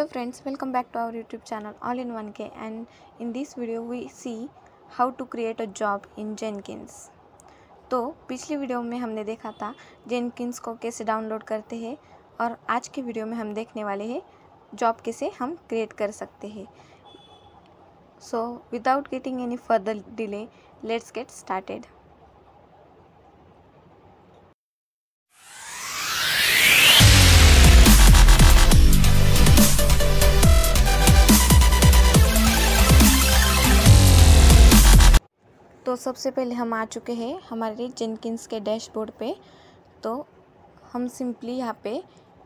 hello friends welcome back to our youtube channel all in 1k and in this video we see how to create a job in jenkins तो पिछली video में हमने देखा था Jenkins को कैसे download करते हैं और आज के वीडियो में हम देखने वाले हैं जॉब कैसे हम क्रिएट कर सकते हैं so without getting any further delay let's get started तो सबसे पहले हम आ चुके हैं हमारे जेनकिंस के डैशबोर्ड पे तो हम सिंपली यहाँ पे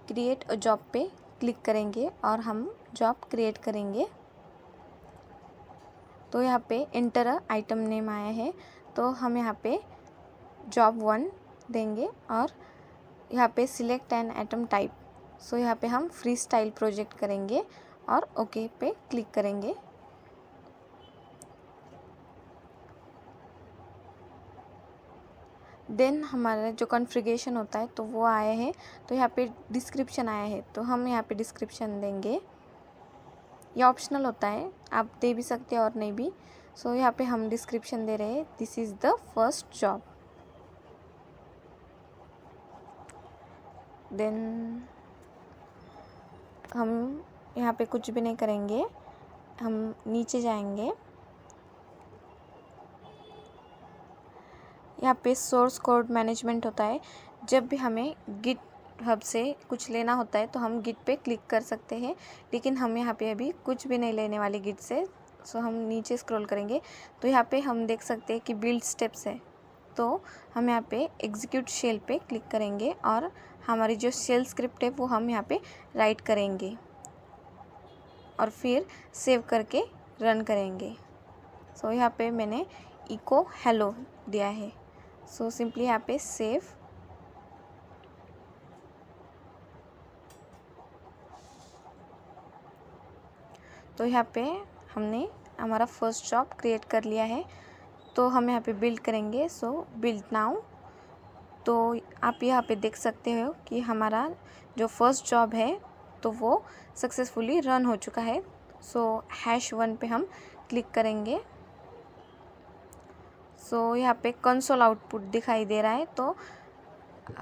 क्रिएट अ जॉब पे क्लिक करेंगे और हम जॉब क्रिएट करेंगे तो यहाँ पे इंटर आइटम नेम आया है तो हम यहाँ पे जॉब वन देंगे और यहाँ पे select an item type so यहाँ पे हम फ्री स्टाइल प्रोजेक्ट करेंगे और ओके पे क्लिक करेंगे देन हमारा जो कन्फ्रिगेशन होता है तो वो आया है तो यहाँ पे डिस्क्रिप्शन आया है तो हम यहाँ पे डिस्क्रिप्शन देंगे ये ऑप्शनल होता है आप दे भी सकते हैं और नहीं भी सो so, यहाँ पे हम डिस्क्रिप्शन दे रहे हैं this is the first job then हम यहाँ पे कुछ भी नहीं करेंगे हम नीचे जाएंगे यहाँ पे सोर्स कोड मैनेजमेंट होता है जब भी हमें गिट हब से कुछ लेना होता है तो हम गिट पे क्लिक कर सकते हैं लेकिन हम यहाँ पे अभी कुछ भी नहीं लेने वाले गिट से सो हम नीचे स्क्रॉल करेंगे तो यहाँ पे हम देख सकते हैं कि बिल्ड स्टेप्स है तो हम यहाँ पे एग्जीक्यूट शेल पे क्लिक करेंगे और हमारी जो शेल स्क्रिप्ट है वो हम यहाँ पे राइट करेंगे और फिर सेव करके रन करेंगे सो so, यहाँ पे मैंने इको हेलो दिया है सो सिंपली यहाँ पे सेफ तो यहाँ पे हमने हमारा फर्स्ट जॉब क्रिएट कर लिया है तो हम यहाँ पे बिल्ड करेंगे सो बिल्ड नाउ तो आप यहाँ पे देख सकते हो कि हमारा जो फर्स्ट जॉब है तो वो सक्सेसफुली रन हो चुका है सो हैश वन पे हम क्लिक करेंगे सो तो so, यहाँ पे कंसोल आउटपुट दिखाई दे रहा है तो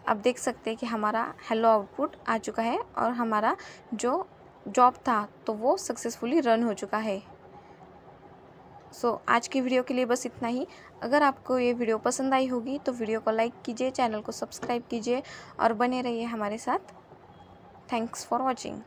आप देख सकते हैं कि हमारा हेलो आउटपुट आ चुका है और हमारा जो जॉब था तो वो सक्सेसफुली रन हो चुका है सो so, आज की वीडियो के लिए बस इतना ही अगर आपको ये वीडियो पसंद आई होगी तो वीडियो को लाइक कीजिए चैनल को सब्सक्राइब कीजिए और बने रहिए हमारे साथ थैंक्स फॉर वॉचिंग